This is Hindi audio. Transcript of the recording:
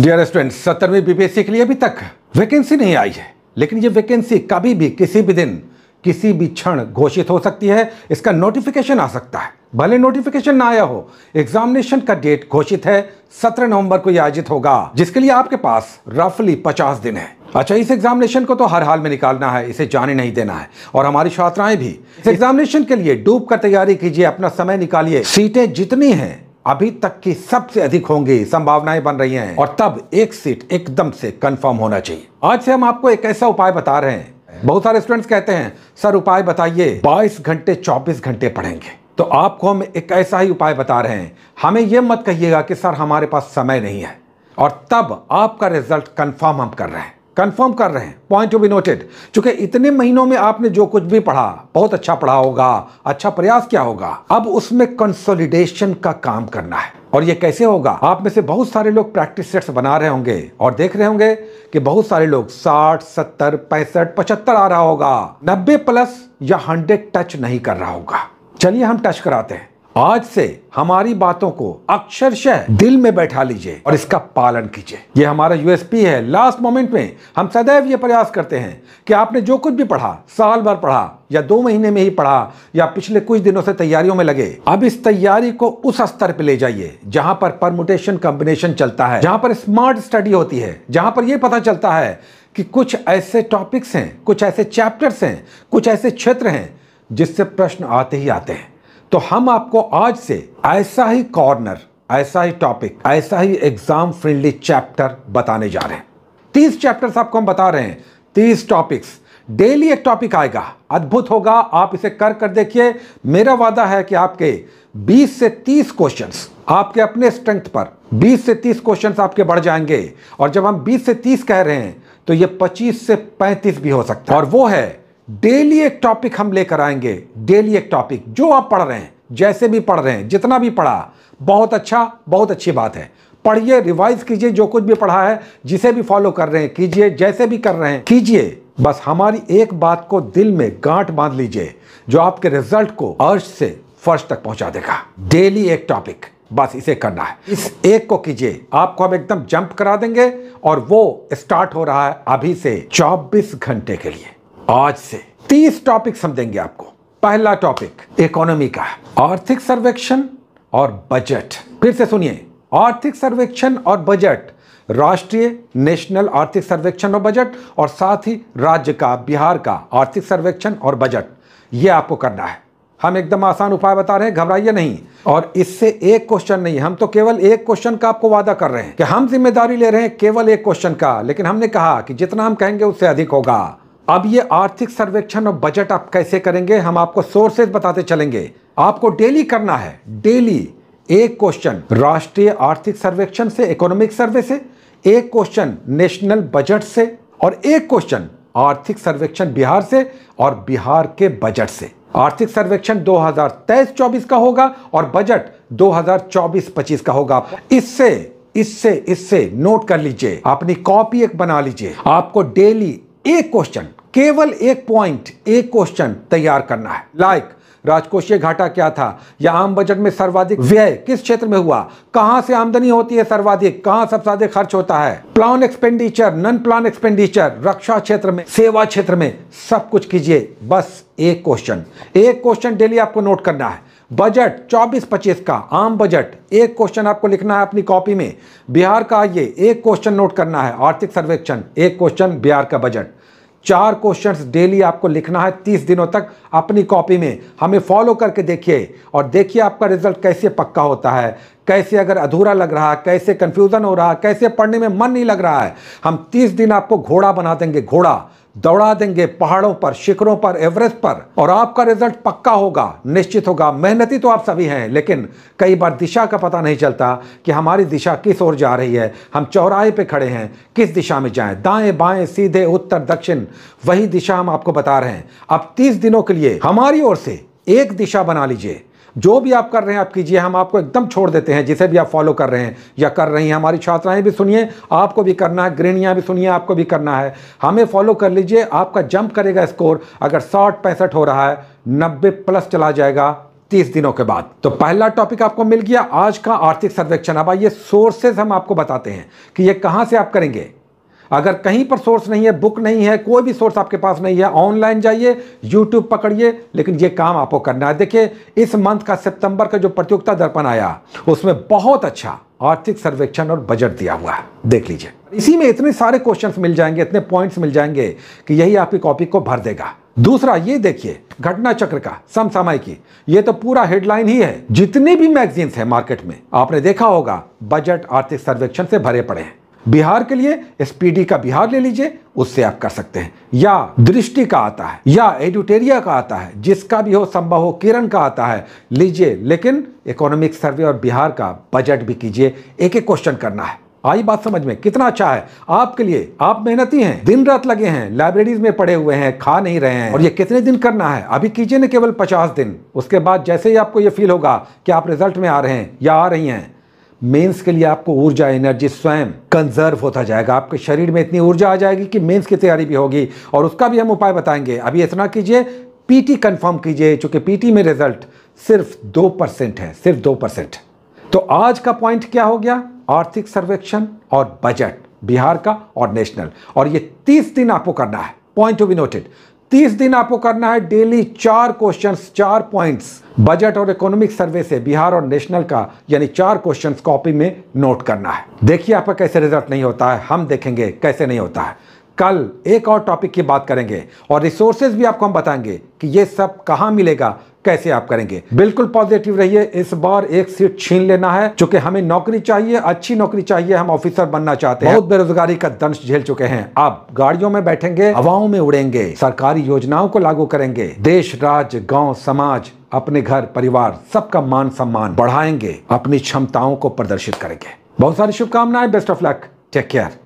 डियर स्टूडेंट सत्तरवीं बीपीएससी के लिए अभी तक वैकेंसी नहीं आई है लेकिन ये वैकेंसी कभी भी किसी भी दिन किसी भी क्षण घोषित हो सकती है इसका नोटिफिकेशन आ सकता है भले नोटिफिकेशन ना आया हो एग्जामिनेशन का डेट घोषित है 17 नवंबर को यह आयोजित होगा जिसके लिए आपके पास रफली 50 दिन है अच्छा इस एग्जामिनेशन को तो हर हाल में निकालना है इसे जाने नहीं देना है और हमारी छात्राएं भी इस एग्जामिनेशन के लिए डूब कर तैयारी कीजिए अपना समय निकालिए सीटें जितनी हैं अभी तक की सबसे अधिक होंगी संभावनाएं बन रही हैं और तब एक सीट एकदम से कंफर्म होना चाहिए आज से हम आपको एक ऐसा उपाय बता रहे हैं बहुत सारे स्टूडेंट्स कहते हैं सर उपाय बताइए 22 घंटे 24 घंटे पढ़ेंगे तो आपको हम एक ऐसा ही उपाय बता रहे हैं हमें यह मत कहिएगा कि सर हमारे पास समय नहीं है और तब आपका रिजल्ट कन्फर्म हम कर रहे हैं कंफर्म कर रहे हैं पॉइंट टू बी नोटेड चूंकि इतने महीनों में आपने जो कुछ भी पढ़ा बहुत अच्छा पढ़ा होगा अच्छा प्रयास क्या होगा अब उसमें कंसोलिडेशन का काम करना है और ये कैसे होगा आप में से बहुत सारे लोग प्रैक्टिस सेट्स बना रहे होंगे और देख रहे होंगे कि बहुत सारे लोग 60, 70, पैंसठ पचहत्तर आ रहा होगा 90 प्लस या 100 टच नहीं कर रहा होगा चलिए हम टच कराते हैं आज से हमारी बातों को अक्षरशः दिल में बैठा लीजिए और इसका पालन कीजिए ये हमारा यूएसपी है लास्ट मोमेंट में हम सदैव ये प्रयास करते हैं कि आपने जो कुछ भी पढ़ा साल भर पढ़ा या दो महीने में ही पढ़ा या पिछले कुछ दिनों से तैयारियों में लगे अब इस तैयारी को उस स्तर पर ले जाइए जहां पर परमुटेशन कॉम्बिनेशन चलता है जहां पर स्मार्ट स्टडी होती है जहां पर यह पता चलता है कि कुछ ऐसे टॉपिक्स हैं कुछ ऐसे चैप्टर्स हैं कुछ ऐसे क्षेत्र हैं जिससे प्रश्न आते ही आते हैं तो हम आपको आज से ऐसा ही कॉर्नर ऐसा ही टॉपिक ऐसा ही एग्जाम फ्रेंडली चैप्टर बताने जा रहे हैं तीस चैप्टर्स आपको हम बता रहे हैं तीस टॉपिक्स डेली एक टॉपिक आएगा अद्भुत होगा आप इसे कर कर देखिए मेरा वादा है कि आपके 20 से 30 क्वेश्चंस आपके अपने स्ट्रेंथ पर 20 से 30 क्वेश्चंस आपके बढ़ जाएंगे और जब हम 20 से 30 कह रहे हैं तो ये 25 से 35 भी हो सकता है और वो है डेली एक टॉपिक हम लेकर आएंगे डेली एक टॉपिक जो आप पढ़ रहे हैं जैसे भी पढ़ रहे हैं जितना भी पढ़ा बहुत अच्छा बहुत अच्छी बात है पढ़िए रिवाइज कीजिए जो कुछ भी पढ़ा है जिसे भी फॉलो कर रहे हैं कीजिए जैसे भी कर रहे हैं कीजिए बस हमारी एक बात को दिल में गांठ बांध लीजिए जो आपके रिजल्ट को अर्श से फर्श तक पहुंचा देगा डेली एक टॉपिक बस इसे करना है इस एक को कीजिए आपको हम एकदम जंप करा देंगे और वो स्टार्ट हो रहा है अभी से 24 घंटे के लिए आज से तीस टॉपिक समझेंगे आपको पहला टॉपिक इकोनॉमी का आर्थिक सर्वेक्षण और बजट फिर से सुनिए आर्थिक सर्वेक्षण और बजट राष्ट्रीय नेशनल आर्थिक सर्वेक्षण और बजट और साथ ही राज्य का बिहार का आर्थिक सर्वेक्षण और बजट यह आपको करना है हम एकदम आसान उपाय बता रहे हैं घबराइए नहीं और इससे एक क्वेश्चन नहीं हम तो केवल एक क्वेश्चन का आपको वादा कर रहे हैं कि हम जिम्मेदारी ले रहे हैं केवल एक क्वेश्चन का लेकिन हमने कहा कि जितना हम कहेंगे उससे अधिक होगा अब ये आर्थिक सर्वेक्षण और बजट आप कैसे करेंगे हम आपको सोर्सेज बताते चलेंगे आपको डेली करना है डेली एक क्वेश्चन राष्ट्रीय आर्थिक सर्वेक्षण से इकोनॉमिक सर्वे से एक क्वेश्चन नेशनल बजट से और एक क्वेश्चन आर्थिक सर्वेक्षण बिहार से और बिहार के बजट से आर्थिक सर्वेक्षण 2023-24 का होगा और बजट 2024-25 का होगा इससे इससे इससे नोट कर लीजिए अपनी कॉपी एक बना लीजिए आपको डेली एक क्वेश्चन केवल एक पॉइंट एक क्वेश्चन तैयार करना है लाइक राजकोषीय घाटा क्या था या आम बजट में सर्वाधिक व्यय किस क्षेत्र में हुआ कहां से आमदनी होती है सर्वाधिक कहां सबसे अधिक खर्च होता है plan expenditure non plan expenditure रक्षा क्षेत्र में सेवा क्षेत्र में सब कुछ कीजिए बस एक क्वेश्चन एक क्वेश्चन डेली आपको नोट करना है बजट 24-25 का आम बजट एक क्वेश्चन आपको लिखना है अपनी कॉपी में बिहार का ये एक क्वेश्चन नोट करना है आर्थिक सर्वेक्षण एक क्वेश्चन बिहार का बजट चार क्वेश्चंस डेली आपको लिखना है तीस दिनों तक अपनी कॉपी में हमें फॉलो करके देखिए और देखिए आपका रिजल्ट कैसे पक्का होता है कैसे अगर अधूरा लग रहा है कैसे कन्फ्यूज़न हो रहा है कैसे पढ़ने में मन नहीं लग रहा है हम तीस दिन आपको घोड़ा बना देंगे घोड़ा दौड़ा देंगे पहाड़ों पर शिखरों पर एवरेस्ट पर और आपका रिजल्ट पक्का होगा निश्चित होगा मेहनती तो आप सभी हैं लेकिन कई बार दिशा का पता नहीं चलता कि हमारी दिशा किस ओर जा रही है हम चौराहे पे खड़े हैं किस दिशा में जाएं दाएं बाएं सीधे उत्तर दक्षिण वही दिशा हम आपको बता रहे हैं अब तीस दिनों के लिए हमारी ओर से एक दिशा बना लीजिए जो भी आप कर रहे हैं आप कीजिए हम आपको एकदम छोड़ देते हैं जिसे भी आप फॉलो कर रहे हैं या कर रही हैं हमारी छात्राएं भी सुनिए आपको भी करना है गृहणियाँ भी सुनिए आपको भी करना है हमें फॉलो कर लीजिए आपका जंप करेगा स्कोर अगर साठ पैंसठ हो रहा है नब्बे प्लस चला जाएगा तीस दिनों के बाद तो पहला टॉपिक आपको मिल गया आज का आर्थिक सर्वेक्षण अब आइए सोर्सेज हम आपको बताते हैं कि ये कहाँ से आप करेंगे अगर कहीं पर सोर्स नहीं है बुक नहीं है कोई भी सोर्स आपके पास नहीं है ऑनलाइन जाइए यूट्यूब पकड़िए लेकिन ये काम आपको करना है देखिए इस मंथ का सितंबर का जो प्रतियोगिता दर्पण आया उसमें बहुत अच्छा आर्थिक सर्वेक्षण और बजट दिया हुआ है देख लीजिए इसी में इतने सारे क्वेश्चन मिल जाएंगे इतने पॉइंट्स मिल जाएंगे कि यही आपकी कॉपी को भर देगा दूसरा ये देखिए घटना चक्र का समसामय की ये तो पूरा हेडलाइन ही है जितने भी मैगजीन्स हैं मार्केट में आपने देखा होगा बजट आर्थिक सर्वेक्षण से भरे पड़े हैं बिहार के लिए एसपीडी का बिहार ले लीजिए उससे आप कर सकते हैं या दृष्टि का आता है या एडुटेरिया का आता है जिसका भी हो संभव हो किरण का आता है लीजिए लेकिन इकोनॉमिक सर्वे और बिहार का बजट भी कीजिए एक एक क्वेश्चन करना है आई बात समझ में कितना अच्छा है आपके लिए आप मेहनती हैं दिन रात लगे हैं लाइब्रेरीज में पड़े हुए हैं खा नहीं रहे हैं और ये कितने दिन करना है अभी कीजिए ना केवल पचास दिन उसके बाद जैसे ही आपको ये फील होगा कि आप रिजल्ट में आ रहे हैं या आ रही हैं मेंस के लिए आपको ऊर्जा एनर्जी स्वयं कंजर्व होता जाएगा आपके शरीर में इतनी ऊर्जा आ जाएगी कि मेंस की तैयारी भी होगी और उसका भी हम उपाय बताएंगे अभी इतना कीजिए पीटी कंफर्म कीजिए क्योंकि पीटी में रिजल्ट सिर्फ दो परसेंट है सिर्फ दो परसेंट तो आज का पॉइंट क्या हो गया आर्थिक सर्वेक्षण और बजट बिहार का और नेशनल और ये तीस दिन आपको करना है पॉइंट टू बी नोटेड तीस दिन आपको करना है डेली चार क्वेश्चंस चार पॉइंट्स बजट और इकोनॉमिक सर्वे से बिहार और नेशनल का यानी चार क्वेश्चंस कॉपी में नोट करना है देखिए आपका कैसे रिजल्ट नहीं होता है हम देखेंगे कैसे नहीं होता है कल एक और टॉपिक की बात करेंगे और रिसोर्सेज भी आपको हम बताएंगे कि ये सब कहाँ मिलेगा कैसे आप करेंगे बिल्कुल पॉजिटिव रहिए इस बार एक सीट छीन लेना है चूंकि हमें नौकरी चाहिए अच्छी नौकरी चाहिए हम ऑफिसर बनना चाहते हैं बहुत बेरोजगारी का दंश झेल चुके हैं आप गाड़ियों में बैठेंगे हवाओं में उड़ेंगे सरकारी योजनाओं को लागू करेंगे देश राज्य गाँव समाज अपने घर परिवार सबका मान सम्मान बढ़ाएंगे अपनी क्षमताओं को प्रदर्शित करेंगे बहुत सारी शुभकामनाएं best of luck take care